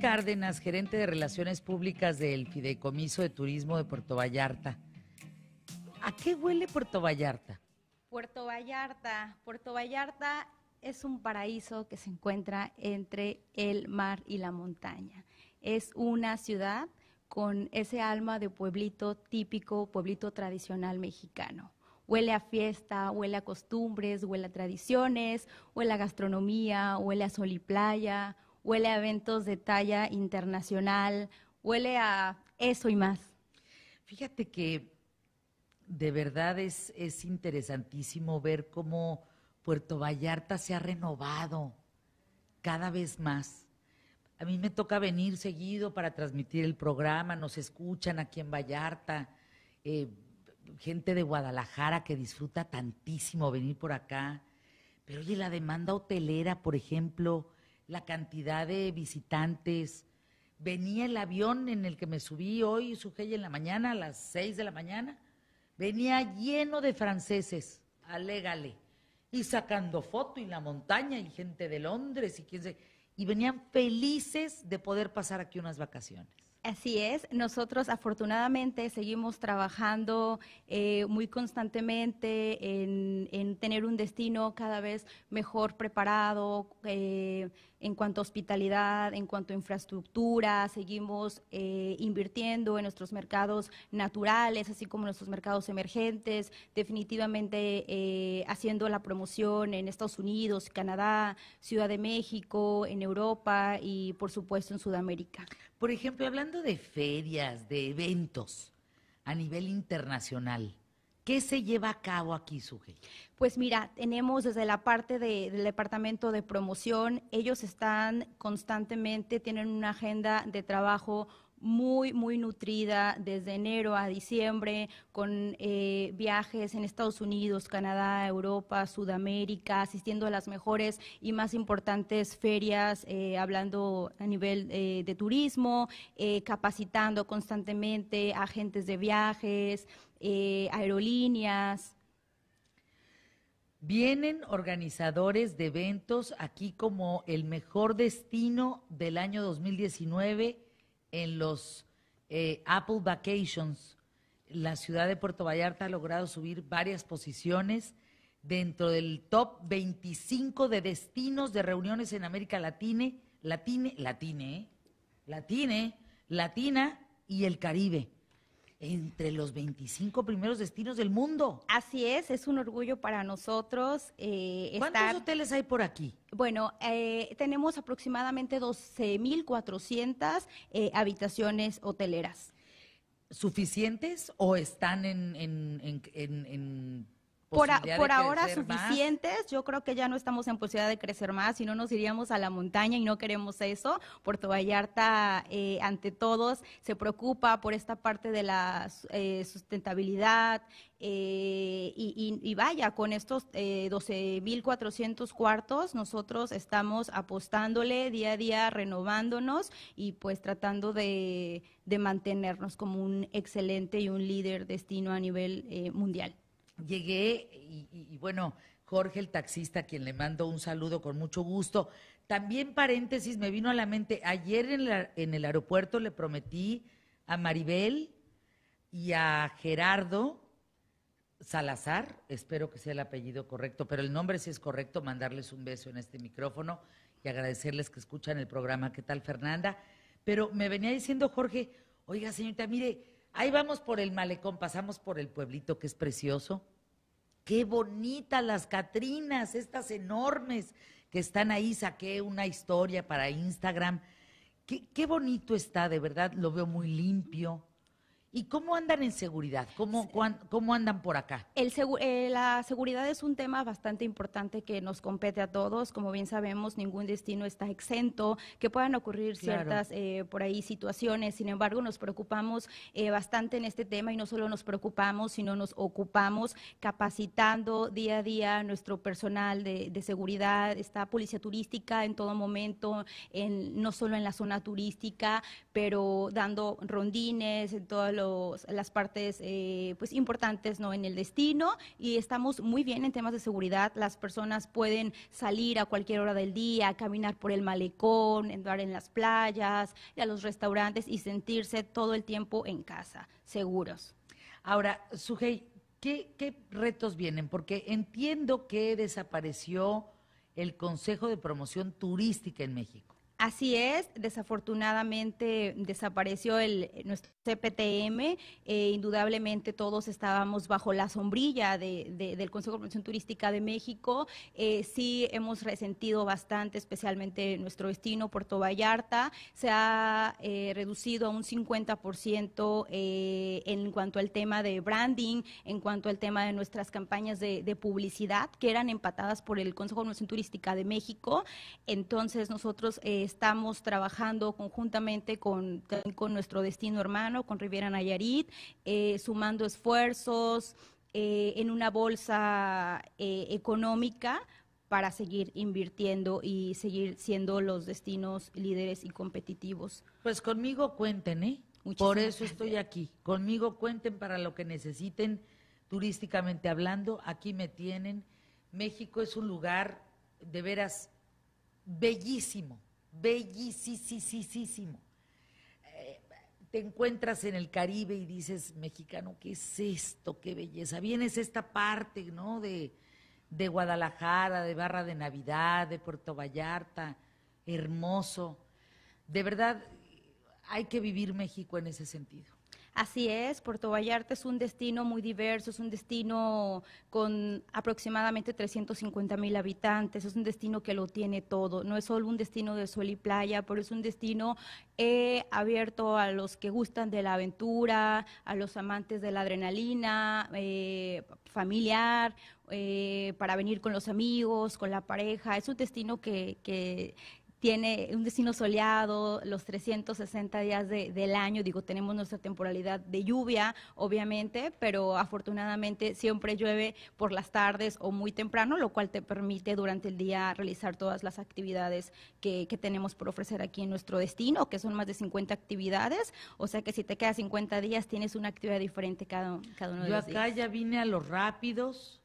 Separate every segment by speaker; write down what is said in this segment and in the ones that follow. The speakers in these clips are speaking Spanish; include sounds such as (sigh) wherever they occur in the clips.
Speaker 1: Cárdenas, gerente de Relaciones Públicas del Fideicomiso de Turismo de Puerto Vallarta. ¿A qué huele Puerto Vallarta?
Speaker 2: Puerto Vallarta. Puerto Vallarta es un paraíso que se encuentra entre el mar y la montaña. Es una ciudad con ese alma de pueblito típico, pueblito tradicional mexicano. Huele a fiesta, huele a costumbres, huele a tradiciones, huele a gastronomía, huele a sol y playa, huele a eventos de talla internacional, huele a eso y más.
Speaker 1: Fíjate que de verdad es, interesantísimo ver cómo Puerto Vallarta se ha renovado cada vez más. A mí me toca venir seguido para transmitir el programa, nos escuchan aquí en Vallarta, eh, gente de Guadalajara que disfruta tantísimo venir por acá. Pero oye, la demanda hotelera, por ejemplo, la cantidad de visitantes. Venía el avión en el que me subí hoy, sujé en la mañana, a las 6 de la mañana. Venía lleno de franceses, alégale. Y sacando foto y la montaña y gente de Londres y quién sé. Y venían felices de poder pasar aquí unas vacaciones.
Speaker 2: Así es, nosotros afortunadamente seguimos trabajando eh, muy constantemente en, tener un destino cada vez mejor preparado eh, en cuanto a hospitalidad, en cuanto a infraestructura, seguimos eh, invirtiendo en nuestros mercados naturales, así como en nuestros mercados emergentes, definitivamente haciendo la promoción en Estados Unidos, Canadá, Ciudad de México, en Europa y por supuesto en Sudamérica.
Speaker 1: Por ejemplo, hablando de ferias, de eventos a nivel internacional, ¿Qué se lleva a cabo aquí, Suge?
Speaker 2: Pues mira, tenemos desde la parte del departamento de promoción, ellos están constantemente, tienen una agenda de trabajo muy, muy nutrida desde enero a diciembre, con eh, viajes en Estados Unidos, Canadá, Europa, Sudamérica, asistiendo a las mejores y más importantes ferias, eh, hablando a nivel eh, de turismo, capacitando constantemente
Speaker 1: agentes de viajes, aerolíneas. Vienen organizadores de eventos aquí como el mejor destino del año 2019 en los eh, Apple Vacations, la ciudad de Puerto Vallarta ha logrado subir varias posiciones dentro del top 25 de destinos de reuniones en América Latina, Latine, Latine, ¿eh? Latine, Latina y el Caribe entre los 25 primeros destinos del mundo. Así es, es un orgullo
Speaker 2: para nosotros. Eh, ¿Cuántos hoteles hay por aquí? Bueno, eh, tenemos aproximadamente 12.400 eh, habitaciones hoteleras.
Speaker 1: ¿Suficientes o están en por, ahora suficientes.
Speaker 2: Yo creo que ya no estamos en posibilidad de crecer más, si no nos iríamos a la montaña y no queremos eso. Puerto Vallarta, eh, ante todos, se preocupa por esta parte de la eh, sustentabilidad. Eh, y, vaya, con estos 12.400 cuartos, nosotros estamos apostándole día a día, renovándonos y pues tratando de mantenernos como
Speaker 1: un excelente y un líder destino a nivel mundial llegué y, bueno, Jorge el taxista, quien le mando un saludo con mucho gusto. También paréntesis, me vino a la mente, ayer en, la, en el aeropuerto le prometí a Maribel y a Gerardo Salazar, espero que sea el apellido correcto, pero el nombre sí es correcto, mandarles un beso en este micrófono y agradecerles que escuchan el programa. ¿Qué tal, Fernanda? Pero me venía diciendo Jorge, oiga, señorita, mire, ahí vamos por el malecón, pasamos por el pueblito que es precioso, Qué bonitas las Catrinas, estas enormes que están ahí. Saqué una historia para Instagram. Qué, qué bonito está, de verdad, lo veo muy limpio. ¿Y cómo andan en seguridad? ¿Cómo, cómo andan por acá?
Speaker 2: El eh, la seguridad es un tema bastante importante que nos compete a todos. Como bien sabemos, ningún destino está exento, que puedan ocurrir ciertas eh, por ahí situaciones. Sin embargo, nos preocupamos eh, bastante en este tema y no solo nos preocupamos, sino nos ocupamos capacitando día a día nuestro personal de, seguridad. Está policía turística en todo momento, en, no solo en la zona turística, pero dando rondines en todos los las partes eh, pues importantes ¿no? en el destino y estamos muy bien en temas de seguridad. Las personas pueden salir a cualquier hora del día, caminar por el malecón, entrar en las playas, y a los restaurantes y sentirse todo el tiempo en casa,
Speaker 1: seguros. Ahora, Sugey, ¿qué retos vienen? Porque entiendo que desapareció el Consejo de Promoción Turística en México.
Speaker 2: Así es, desafortunadamente desapareció el, nuestro CPTM, eh, indudablemente todos estábamos bajo la sombrilla del Consejo de Promoción Turística de México, eh, sí hemos resentido bastante, especialmente nuestro destino, Puerto Vallarta, se ha eh, reducido a un 50% en cuanto al tema de branding, en cuanto al tema de nuestras campañas de, publicidad, que eran empatadas por el Consejo de Promoción Turística de México, entonces nosotros estamos trabajando conjuntamente con, nuestro destino hermano, con Riviera Nayarit, eh, sumando esfuerzos eh, en una bolsa eh, económica para seguir invirtiendo y seguir siendo los
Speaker 1: destinos líderes y competitivos. Pues conmigo cuenten, ¿eh? Por eso estoy aquí. Conmigo cuenten para lo que necesiten turísticamente hablando. Aquí me tienen. México es un lugar de veras bellísimo bellísimo, eh, te encuentras en el Caribe y dices, mexicano, ¿qué es esto? ¡Qué belleza! Vienes esta parte, ¿no? De, de Guadalajara, de Barra de Navidad, de Puerto Vallarta, hermoso. De verdad, hay que vivir México en ese sentido.
Speaker 2: Así es, Puerto Vallarta es un destino muy diverso, es un destino con aproximadamente 350 mil habitantes, es un destino que lo tiene todo, no es solo un destino de sol y playa, pero es un destino eh, abierto a los que gustan de la aventura, a los amantes de la adrenalina, eh, familiar, eh, para venir con los amigos, con la pareja, es un destino que, que tiene un destino soleado los 360 días del año. Digo, tenemos nuestra temporalidad de lluvia, obviamente, pero afortunadamente siempre llueve por las tardes o muy temprano, lo cual te permite durante el día realizar todas las actividades que, tenemos por ofrecer aquí en nuestro destino, que son más de 50 actividades. O sea que si te quedas 50 días, tienes una actividad diferente cada, cada uno de los días. Yo acá ya
Speaker 1: vine a los rápidos.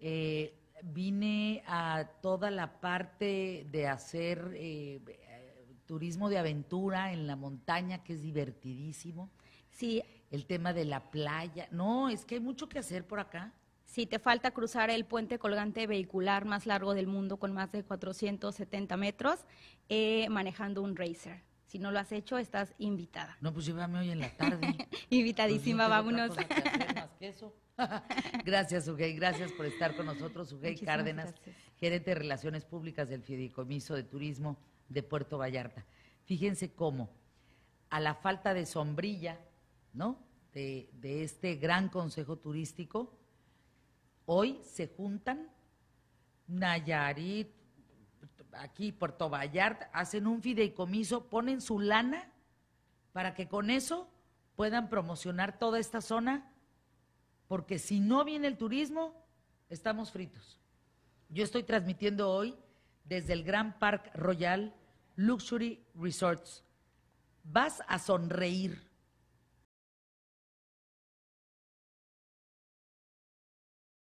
Speaker 1: Eh, vine a toda la parte de hacer eh, eh, turismo de aventura en la montaña, que es divertidísimo. Sí. El tema de la playa. No, es que hay mucho que hacer por acá. Si te falta cruzar el
Speaker 2: puente colgante vehicular más largo del mundo con más de 470 metros eh, manejando un racer. Si no lo has hecho, estás invitada.
Speaker 1: No, pues llévame hoy en la tarde.
Speaker 2: (laughs) Invitadísima, pues vámonos
Speaker 1: queso. (laughs) gracias, Sugey. Gracias por estar con nosotros. Sugey Cárdenas, gerente de Relaciones Públicas del Fideicomiso de Turismo de Puerto Vallarta. Fíjense cómo, a la falta de sombrilla, ¿no? De, de este gran consejo turístico, hoy se juntan Nayarit, aquí Puerto Vallarta, hacen un fideicomiso, ponen su lana para que con eso puedan promocionar toda esta zona porque si no viene el turismo, estamos fritos. Yo estoy transmitiendo hoy desde el Gran Park Royal Luxury Resorts. Vas a sonreír